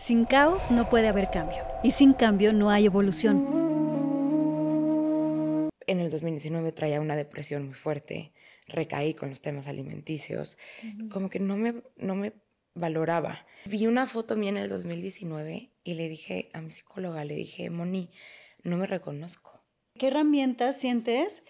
Sin caos no puede haber cambio y sin cambio no hay evolución. En el 2019 traía una depresión muy fuerte, recaí con los temas alimenticios, como que no me, no me valoraba. Vi una foto mía en el 2019 y le dije a mi psicóloga, le dije, Moni, no me reconozco. ¿Qué herramientas sientes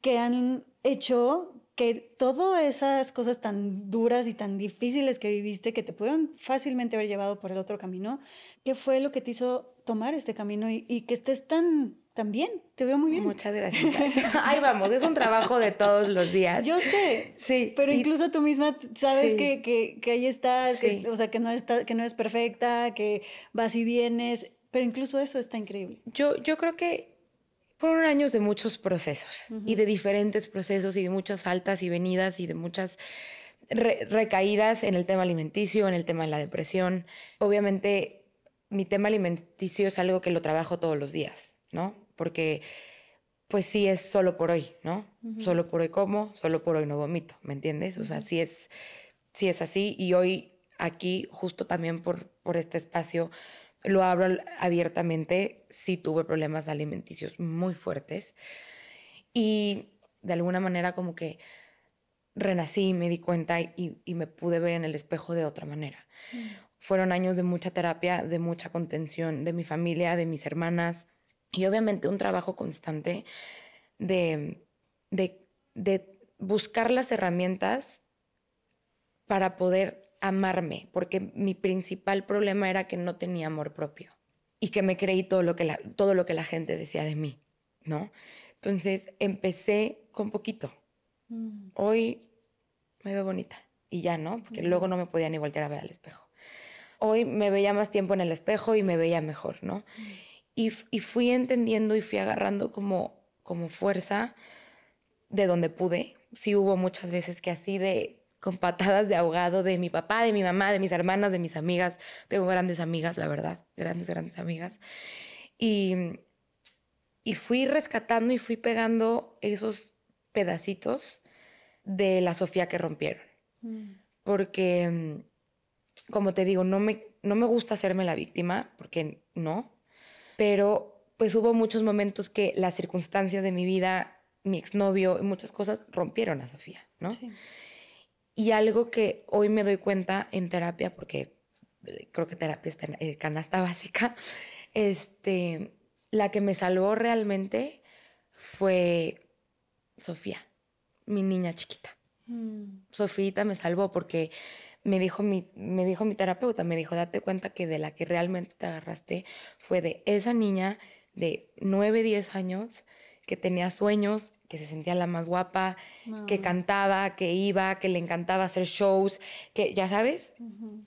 que han hecho que todas esas cosas tan duras y tan difíciles que viviste, que te pudieron fácilmente haber llevado por el otro camino, ¿qué fue lo que te hizo tomar este camino y, que estés tan, bien? Te veo muy bien. Muchas gracias. Ahí vamos, es un trabajo de todos los días. Yo sé. Sí. Pero incluso tú misma sabes que, ahí estás, o sea, que no, está, que no perfecta, que vas y vienes, pero incluso eso está increíble. Yo, yo creo que fueron años de muchos procesos y de diferentes procesos y de muchas altas y venidas y de muchas recaídas en el tema alimenticio, en el tema de la depresión. Obviamente, mi tema alimenticio es algo que lo trabajo todos los días, ¿no? Porque pues sí es solo por hoy, ¿no? Solo por hoy como, solo por hoy no vomito, ¿me entiendes? O sea, sí es, si es así y hoy aquí, justo también por, por este espacio, lo hablo abiertamente, sí tuve problemas alimenticios muy fuertes y de alguna manera como que renací y me di cuenta y, me pude ver en el espejo de otra manera. Mm. Fueron años de mucha terapia, de mucha contención de mi familia, de mis hermanas y obviamente un trabajo constante de, de, de buscar las herramientas para poder amarme, porque mi principal problema era que no tenía amor propio y que me creí todo lo que la, todo lo que la gente decía de mí, ¿no? Entonces empecé con poquito. Mm. Hoy me veo bonita y ya, ¿no? Porque mm. luego no me podía ni voltear a ver al espejo. Hoy me veía más tiempo en el espejo y me veía mejor, ¿no? Mm. Y, fui entendiendo y fui agarrando como, como fuerza de donde pude. Sí hubo muchas veces que así de con patadas de ahogado de mi papá, de mi mamá, de mis hermanas, de mis amigas. Tengo grandes amigas, la verdad, grandes, grandes amigas. Y, y fui rescatando y fui pegando esos pedacitos de la Sofía que rompieron. Mm. Porque, como te digo, no me, no me gusta hacerme la víctima, porque no, pero pues hubo muchos momentos que las circunstancias de mi vida, mi exnovio, muchas cosas rompieron a Sofía, ¿no? Y algo que hoy me doy cuenta en terapia, porque eh, creo que terapia es eh, canasta básica, este, la que me salvó realmente fue Sofía, mi niña chiquita. Mm. Sofía me salvó porque me dijo, mi, me dijo mi terapeuta, me dijo, date cuenta que de la que realmente te agarraste fue de esa niña de 9, 10 años que tenía sueños, que se sentía la más guapa, que ah. cantaba, que iba, que le encantaba hacer shows, que ya sabes,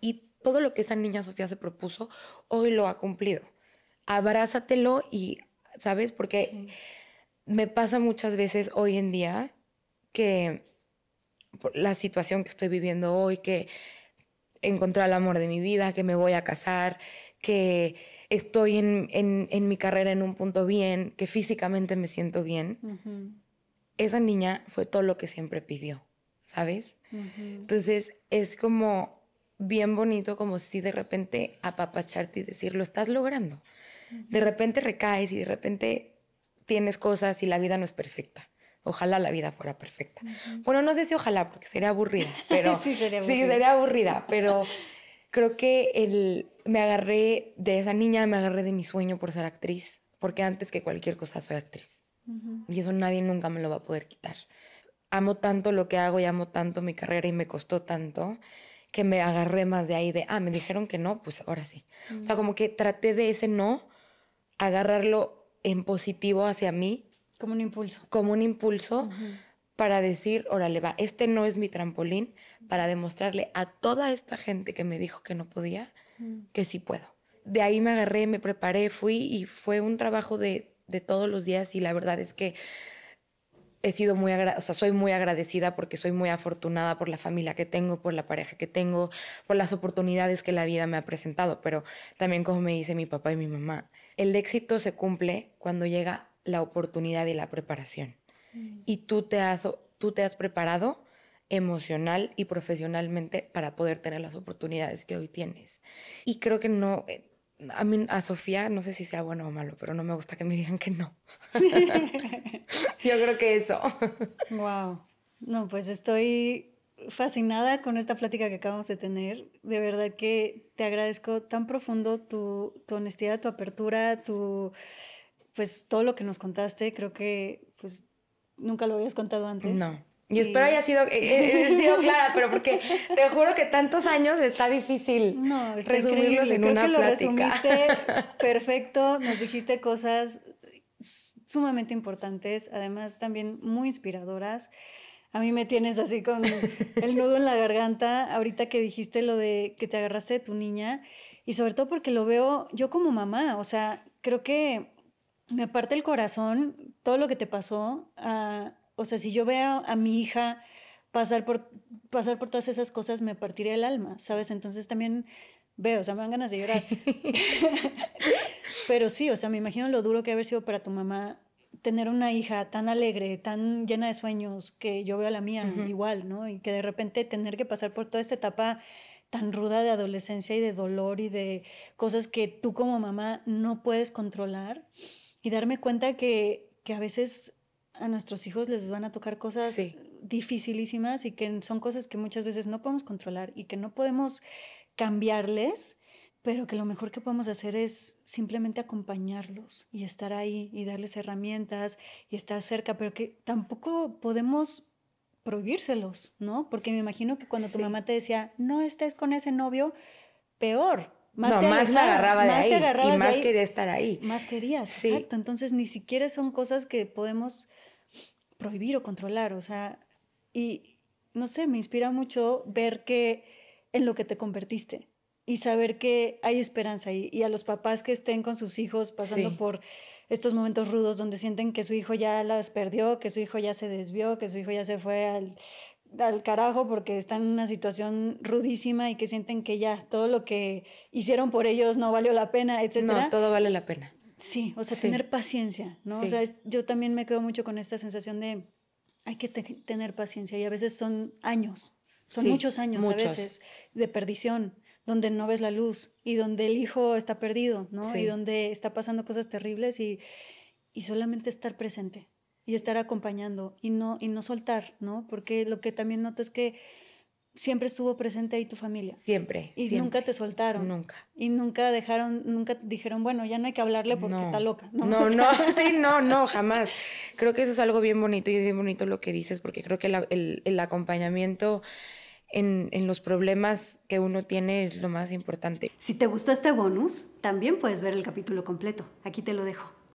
y todo lo que esa niña Sofía se propuso, hoy lo ha cumplido. Abrázatelo y, ¿sabes? Porque me pasa muchas veces hoy en día que la situación que estoy viviendo hoy, que encontré el amor de mi vida, que me voy a casar, que estoy en, mi carrera en un punto bien, que físicamente me siento bien. Esa niña fue todo lo que siempre pidió, ¿sabes? Entonces es como bien bonito como si de repente a apapacharte y decir, lo estás logrando. De repente recaes y de repente tienes cosas y la vida no es perfecta. Ojalá la vida fuera perfecta. Bueno, no sé si ojalá, porque sería aburrida, pero sí, Sí, sería aburrida, pero creo que el, me agarré de esa niña, me agarré de mi sueño por ser actriz, porque antes que cualquier cosa soy actriz. Y eso nadie nunca me lo va a poder quitar. Amo tanto lo que hago y amo tanto mi carrera y me costó tanto que me agarré más de ahí de, ah, me dijeron que no, pues ahora sí. O sea, como que traté de ese no, agarrarlo en positivo hacia mí. Como un impulso. Como un impulso para decir, órale, va, este no es mi trampolín, para demostrarle a toda esta gente que me dijo que no podía, mm. que sí puedo. De ahí me agarré, me preparé, fui y fue un trabajo de, todos los días y la verdad es que he sido muy, o sea, soy muy agradecida porque soy muy afortunada por la familia que tengo, por la pareja que tengo, por las oportunidades que la vida me ha presentado, pero también como me dice mi papá y mi mamá, el éxito se cumple cuando llega la oportunidad y la preparación. Mm. y tú te, has, tú te has preparado emocional y profesionalmente para poder tener las oportunidades que hoy tienes. Y creo que no, eh, a, mí, a Sofía, no sé si sea bueno o malo, pero no me gusta que me digan que no. Yo creo que eso. wow. No, pues estoy fascinada con esta plática que acabamos de tener. De verdad que te agradezco tan profundo tu, tu honestidad, tu apertura, tu pues todo lo que nos contaste. Creo que pues nunca lo habías contado antes. No. Y espero eh, eh, eh, haya sido, clara, pero porque te juro que tantos años está difícil no, resumirlos en Lo resumiste perfecto, nos dijiste cosas sumamente importantes, además también muy inspiradoras. A mí me tienes así con el nudo en la garganta, ahorita que dijiste lo de que te agarraste de tu niña, y sobre todo porque lo veo yo como mamá, o sea, creo que me parte el corazón todo lo que te pasó, ah, o sea, si yo veo a mi hija pasar por, pasar por todas esas cosas, me partiría el alma, ¿sabes? Entonces también veo, o sea, me dan ganas de llorar. Pero sí, o sea, me imagino lo duro que haber sido para tu mamá tener una hija tan alegre, tan llena de sueños, que yo veo a la mía igual, ¿no? Y que de repente tener que pasar por toda esta etapa tan ruda de adolescencia y de dolor y de cosas que tú como mamá no puedes controlar y darme cuenta que que a veces a nuestros hijos les van a tocar cosas dificilísimas y que son cosas que muchas veces no podemos controlar y que no podemos cambiarles, pero que lo mejor que podemos hacer es simplemente acompañarlos y estar ahí y darles herramientas y estar cerca, pero que tampoco podemos prohibírselos, ¿no? Porque me imagino que cuando tu mamá te decía, no estés con ese novio, peor, más, no, más me agarraba de ahí y más quería estar ahí. Más querías, exacto. Entonces ni siquiera son cosas que podemos prohibir o controlar, o sea, y no sé, me inspira mucho ver que en lo que te convertiste y saber que hay esperanza y, y a los papás que estén con sus hijos pasando por estos momentos rudos donde sienten que su hijo ya las perdió, que su hijo ya se desvió, que su hijo ya se fue al, al carajo porque están en una situación rudísima y que sienten que ya todo lo que hicieron por ellos no valió la pena, etc. No, todo vale la pena. Sí, o sea, tener paciencia, ¿no? O sea, yo también me quedo mucho con esta sensación de hay que tener paciencia y a veces son años, son muchos años a veces de perdición, donde no ves la luz y donde el hijo está perdido, ¿no? Y donde está pasando cosas terribles y, y solamente estar presente y estar acompañando y no, y no soltar, ¿no? Porque lo que también noto es que siempre estuvo presente ahí tu familia. Siempre. Y nunca te soltaron. Nunca. Y nunca dejaron, nunca dijeron, bueno, ya no hay que hablarle porque está loca. No, no, no, sí, no, no, jamás. Creo que eso es algo bien bonito y es bien bonito lo que dices porque creo que el, el, acompañamiento... En, en los problemas que uno tiene es lo más importante. Si te gustó este bonus, también puedes ver el capítulo completo. Aquí te lo dejo.